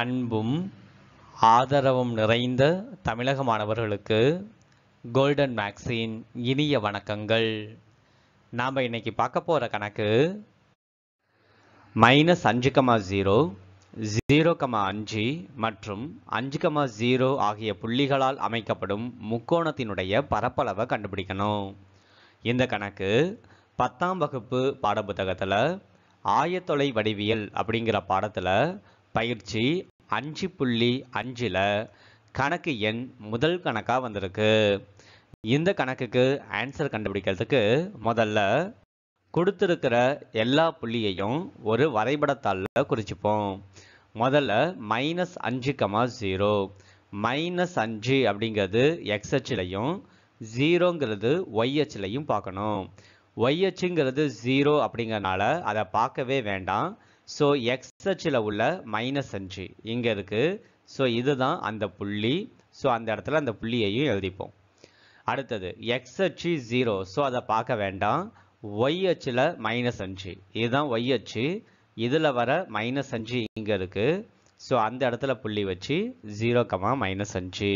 அன்பும் ஆதரவும் நிறைந்த தமிழக மாணவர்களுக்கு கோல்டன் மேக்ஸின் இனிய வணக்கங்கள் நாம் இன்னைக்கு பார்க்க போகிற கணக்கு மைனஸ் அஞ்சு கமா ஜீரோ ஜீரோ கமா அஞ்சு மற்றும் அஞ்சு கமா ஜீரோ ஆகிய புள்ளிகளால் அமைக்கப்படும் முக்கோணத்தினுடைய பரப்பளவை கண்டுபிடிக்கணும் இந்த கணக்கு பத்தாம் வகுப்பு பாடப்புத்தகத்தில் ஆயத்தொலை வடிவியல் அப்படிங்கிற பாடத்தில் பயிற்சி அஞ்சு புள்ளி அஞ்சில் கணக்கு எண் முதல் கணக்காக வந்திருக்கு இந்த கணக்குக்கு ஆன்சர் கண்டுபிடிக்கிறதுக்கு முதல்ல கொடுத்துருக்கிற எல்லா புள்ளியையும் ஒரு வரைபடத்தாளில் குறிச்சிப்போம் முதல்ல மைனஸ் அஞ்சு கமா ஜீரோ மைனஸ் அஞ்சு அப்படிங்கிறது எக்ஸ் அச்சிலையும் ஜீரோங்கிறது ஒய் அச்சிலையும் பார்க்கணும் ஒய் அச்சுங்கிறது ஜீரோ அப்படிங்கிறனால அதை பார்க்கவே வேண்டாம் ஸோ எக்ஸ் உள்ள மைனஸ் அஞ்சு இங்கே இருக்குது ஸோ இதுதான் அந்த புள்ளி ஸோ அந்த இடத்துல அந்த புள்ளியையும் எழுதிப்போம் அடுத்தது எக்ஸ் அச்சு ஜீரோ ஸோ அதை பார்க்க வேண்டாம் ஒய் அச்சில் மைனஸ் அஞ்சு இதுதான் ஒய் அச்சு இதில் வர மைனஸ் அஞ்சு இங்கே இருக்குது ஸோ அந்த இடத்துல புள்ளி வச்சு ஜீரோ கமா மைனஸ் அஞ்சு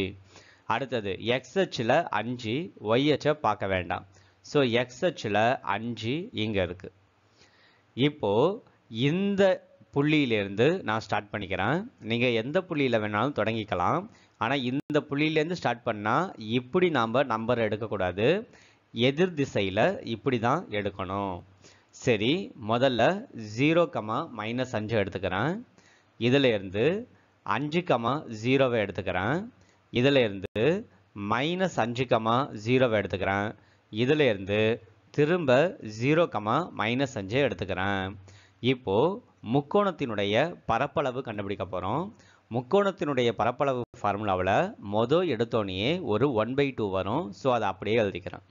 அடுத்தது எக்ஸ் அச்சில் அஞ்சு ஒய் அச்சை பார்க்க வேண்டாம் ஸோ எக்ஸ் அச்சில் அஞ்சு இங்கே இருக்குது இப்போது இந்த புள்ளியிலேருந்து நான் ஸ்டார்ட் பண்ணிக்கிறேன் நீங்கள் எந்த புள்ளியில் வேணாலும் தொடங்கிக்கலாம் ஆனால் இந்த புள்ளியிலேருந்து ஸ்டார்ட் பண்ணால் இப்படி நாம் நம்பர் எடுக்கக்கூடாது எதிர் திசையில் இப்படி தான் எடுக்கணும் சரி முதல்ல ஜீரோ கமா மைனஸ் அஞ்சு எடுத்துக்கிறேன் இதிலேருந்து அஞ்சு கமா ஜீரோவை எடுத்துக்கிறேன் இதிலேருந்து மைனஸ் அஞ்சு கமா ஜீரோவை எடுத்துக்கிறேன் இதிலேருந்து திரும்ப ஜீரோ கமா மைனஸ் அஞ்சு எடுத்துக்கிறேன் இப்போது முக்கோணத்தினுடைய பரப்பளவு கண்டுபிடிக்க போகிறோம் முக்கோணத்தினுடைய பரப்பளவு ஃபார்முலாவில் மொதல் எடுத்தோடனே ஒரு ஒன் பை டூ வரும் ஸோ அதை அப்படியே எழுதிக்கிறேன்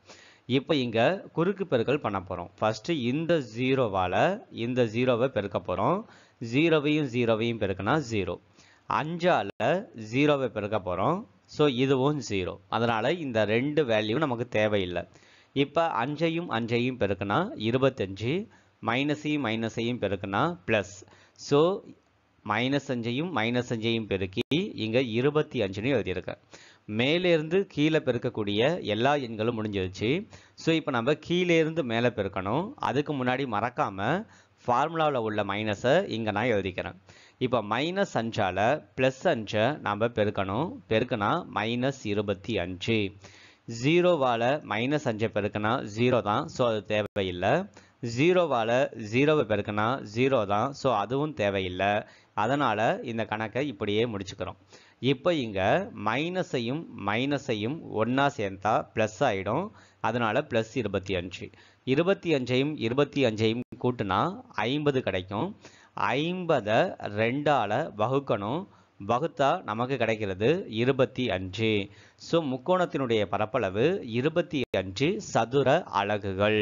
இப்போ இங்கே குறுக்கு பெருக்கல் பண்ண போகிறோம் ஃபஸ்ட்டு இந்த ஜீரோவால் இந்த ஜீரோவை பெருக்க போகிறோம் ஜீரோவையும் ஜீரோவையும் பெருக்கினா ஜீரோ அஞ்சால் ஜீரோவை பெருக்க போகிறோம் ஸோ இதுவும் ஜீரோ அதனால் இந்த ரெண்டு வேல்யூ நமக்கு தேவையில்லை இப்போ அஞ்சையும் அஞ்சையும் பெருக்கினா இருபத்தஞ்சு மைனஸையும் மைனஸையும் பெருக்கினா ப்ளஸ் ஸோ மைனஸ் அஞ்சையும் மைனஸ் அஞ்சையும் பெருக்கி இங்கே இருபத்தி அஞ்சுன்னு எழுதியிருக்கேன் மேலேருந்து கீழே பெருக்கக்கூடிய எல்லா எண்களும் முடிஞ்சிருச்சு ஸோ இப்போ நம்ம கீழேருந்து மேலே பெருக்கணும் அதுக்கு முன்னாடி மறக்காமல் ஃபார்முலாவில் உள்ள மைனஸை இங்கே நான் எழுதிக்கிறேன் இப்போ மைனஸ் அஞ்சால் ப்ளஸ் அஞ்சை நம்ம பெருக்கணும் பெருக்குனா மைனஸ் இருபத்தி அஞ்சு ஜீரோவால் மைனஸ் அஞ்சை பெருக்குனா ஜீரோ தான் ஸோ அது தேவையில்லை ஜீரோவால் ஜீரோவை பெருக்குன்னா ஜீரோ தான் ஸோ அதுவும் தேவையில்லை அதனால் இந்த கணக்கை இப்படியே முடிச்சுக்கிறோம் இப்போ இங்கே மைனஸையும் மைனஸையும் ஒன்றா சேர்ந்தா ப்ளஸ் ஆகிடும் அதனால் ப்ளஸ் இருபத்தி அஞ்சு இருபத்தி அஞ்சையும் இருபத்தி அஞ்சையும் கூட்டினா ஐம்பது கிடைக்கும் ஐம்பதை ரெண்டால் வகுக்கணும் வகுத்தா நமக்கு கிடைக்கிறது இருபத்தி அஞ்சு ஸோ முக்கோணத்தினுடைய பரப்பளவு இருபத்தி அஞ்சு சதுர அலகுகள்